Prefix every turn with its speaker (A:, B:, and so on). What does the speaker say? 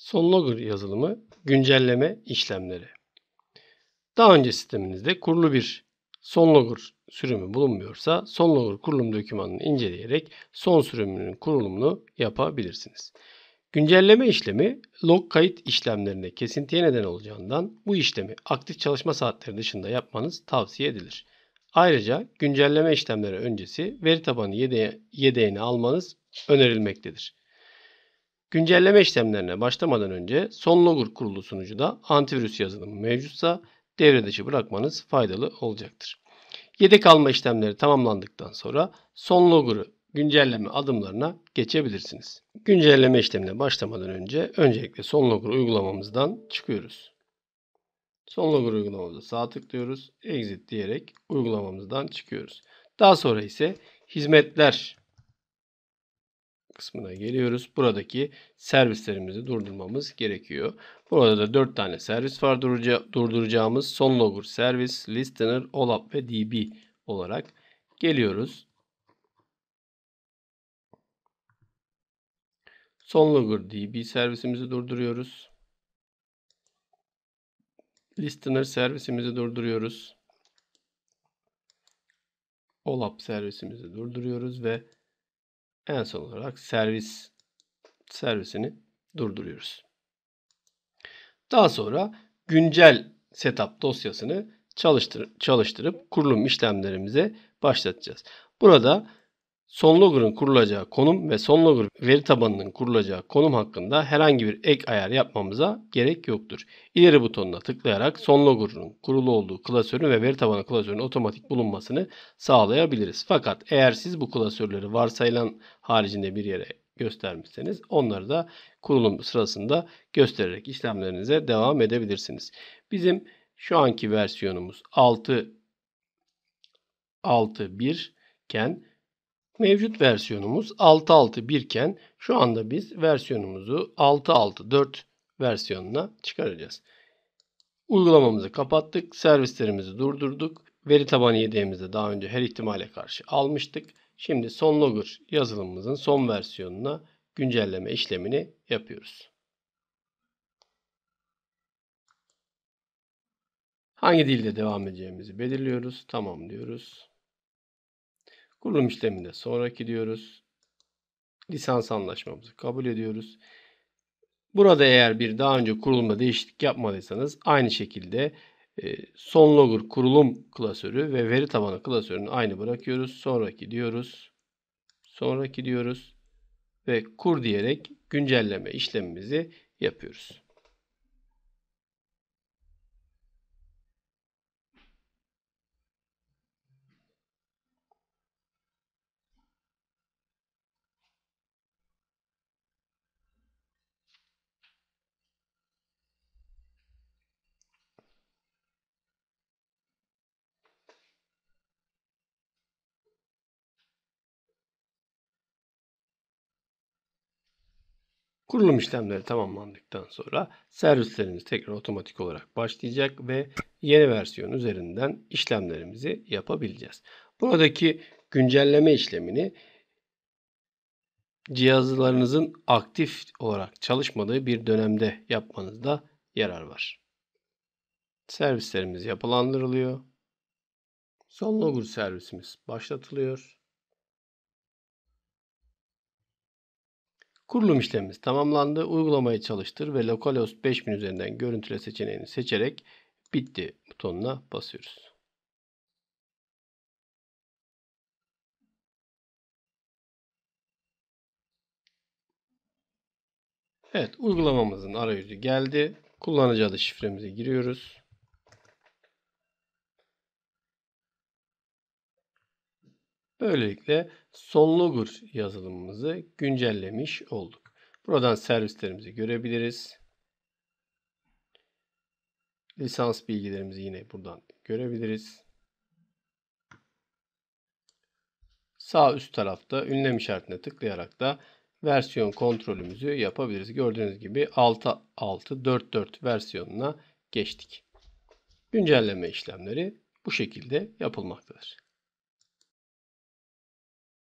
A: SonLogger yazılımı güncelleme işlemleri. Daha önce sisteminizde kurulu bir SonLogger sürümü bulunmuyorsa SonLogger kurulum dokümanını inceleyerek son sürümünün kurulumunu yapabilirsiniz. Güncelleme işlemi log kayıt işlemlerine kesintiye neden olacağından bu işlemi aktif çalışma saatleri dışında yapmanız tavsiye edilir. Ayrıca güncelleme işlemleri öncesi veri tabanı yede yedeğini almanız önerilmektedir. Güncelleme işlemlerine başlamadan önce son logger kurulu sunucuda antivirüs yazılımı mevcutsa devre dışı bırakmanız faydalı olacaktır. Yedek alma işlemleri tamamlandıktan sonra son logger'ı güncelleme adımlarına geçebilirsiniz. Güncelleme işlemine başlamadan önce öncelikle son logger uygulamamızdan çıkıyoruz. Son logger uygulamamıza sağ tıklıyoruz. Exit diyerek uygulamamızdan çıkıyoruz. Daha sonra ise hizmetler kısmına geliyoruz. Buradaki servislerimizi durdurmamız gerekiyor. Burada da 4 tane servis var durduracağımız. Son logger servis, listener, olap ve db olarak geliyoruz. Son logger db servisimizi durduruyoruz. Listener servisimizi durduruyoruz. OLAP servisimizi durduruyoruz ve en son olarak servis servisini durduruyoruz. Daha sonra güncel setup dosyasını çalıştır, çalıştırıp kurulum işlemlerimize başlatacağız. Burada SonLogger'ın kurulacağı konum ve SonLogger veri tabanının kurulacağı konum hakkında herhangi bir ek ayar yapmamıza gerek yoktur. İleri butonuna tıklayarak SonLogger'ın kurulu olduğu klasörün ve veri tabanı klasörünün otomatik bulunmasını sağlayabiliriz. Fakat eğer siz bu klasörleri varsayılan haricinde bir yere göstermişseniz onları da kurulum sırasında göstererek işlemlerinize devam edebilirsiniz. Bizim şu anki versiyonumuz 6 6.1 iken Mevcut versiyonumuz 6.6.1 iken şu anda biz versiyonumuzu 6.6.4 versiyonuna çıkaracağız. Uygulamamızı kapattık. Servislerimizi durdurduk. Veri tabanı yedeğimizde daha önce her ihtimale karşı almıştık. Şimdi son logger yazılımımızın son versiyonuna güncelleme işlemini yapıyoruz. Hangi dilde devam edeceğimizi belirliyoruz. Tamam diyoruz. Kurulum işleminde sonraki diyoruz. Lisans anlaşmamızı kabul ediyoruz. Burada eğer bir daha önce kurulumda değişiklik yapmadıysanız aynı şekilde e, son logger kurulum klasörü ve veri tabanı klasörünü aynı bırakıyoruz. Sonraki diyoruz. Sonraki diyoruz ve kur diyerek güncelleme işlemimizi yapıyoruz. Kurulum işlemleri tamamlandıktan sonra servislerimiz tekrar otomatik olarak başlayacak ve yeni versiyon üzerinden işlemlerimizi yapabileceğiz. Buradaki güncelleme işlemini cihazlarınızın aktif olarak çalışmadığı bir dönemde yapmanızda yarar var. Servislerimiz yapılandırılıyor. Son logger servisimiz başlatılıyor. Kurulum işlemimiz tamamlandı. Uygulamayı çalıştır ve localhost 5000 üzerinden görüntüle seçeneğini seçerek bitti butonuna basıyoruz. Evet uygulamamızın arayüzü geldi. Kullanıcı adı şifremizi giriyoruz. Böylelikle SonLogger yazılımımızı güncellemiş olduk. Buradan servislerimizi görebiliriz. Lisans bilgilerimizi yine buradan görebiliriz. Sağ üst tarafta ünlem işaretine tıklayarak da versiyon kontrolümüzü yapabiliriz. Gördüğünüz gibi 6.6.4.4 versiyonuna geçtik. Güncelleme işlemleri bu şekilde yapılmaktadır.